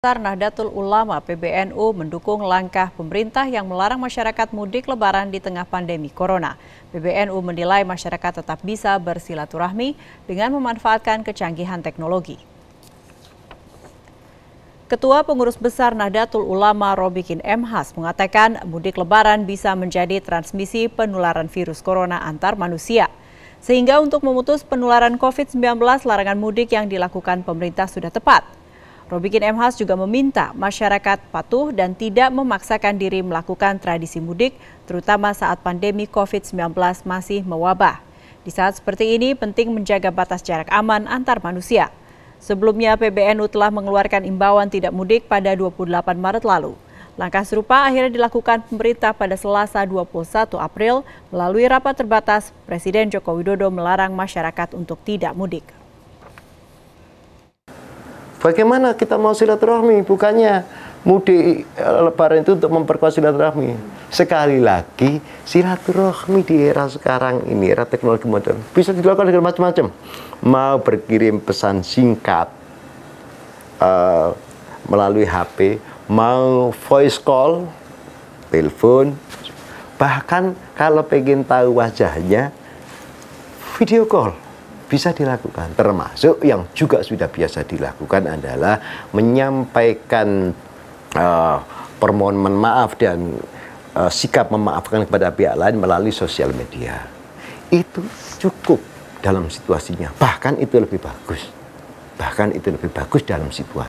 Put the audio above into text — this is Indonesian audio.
Besar Nahdlatul Ulama PBNU mendukung langkah pemerintah yang melarang masyarakat mudik lebaran di tengah pandemi corona. PBNU menilai masyarakat tetap bisa bersilaturahmi dengan memanfaatkan kecanggihan teknologi. Ketua Pengurus Besar Nahdlatul Ulama Robikin M. Has mengatakan mudik lebaran bisa menjadi transmisi penularan virus corona antar manusia. Sehingga untuk memutus penularan COVID-19, larangan mudik yang dilakukan pemerintah sudah tepat. Robikin M. juga meminta masyarakat patuh dan tidak memaksakan diri melakukan tradisi mudik, terutama saat pandemi COVID-19 masih mewabah. Di saat seperti ini, penting menjaga batas jarak aman antar manusia. Sebelumnya, PBNU telah mengeluarkan imbauan tidak mudik pada 28 Maret lalu. Langkah serupa akhirnya dilakukan pemerintah pada Selasa 21 April melalui rapat terbatas Presiden Joko Widodo melarang masyarakat untuk tidak mudik. Bagaimana kita mau silaturahmi? Bukannya mudik eh, lebaran itu untuk memperkuat silaturahmi. Sekali lagi, silaturahmi di era sekarang ini, era teknologi modern, bisa dilakukan dengan macam-macam. Mau berkirim pesan singkat uh, melalui HP, mau voice call, telepon, bahkan kalau pengen tahu wajahnya, video call bisa dilakukan. Termasuk yang juga sudah biasa dilakukan adalah menyampaikan uh, permohonan maaf dan uh, sikap memaafkan kepada pihak lain melalui sosial media. Itu cukup dalam situasinya. Bahkan itu lebih bagus. Bahkan itu lebih bagus dalam situasi.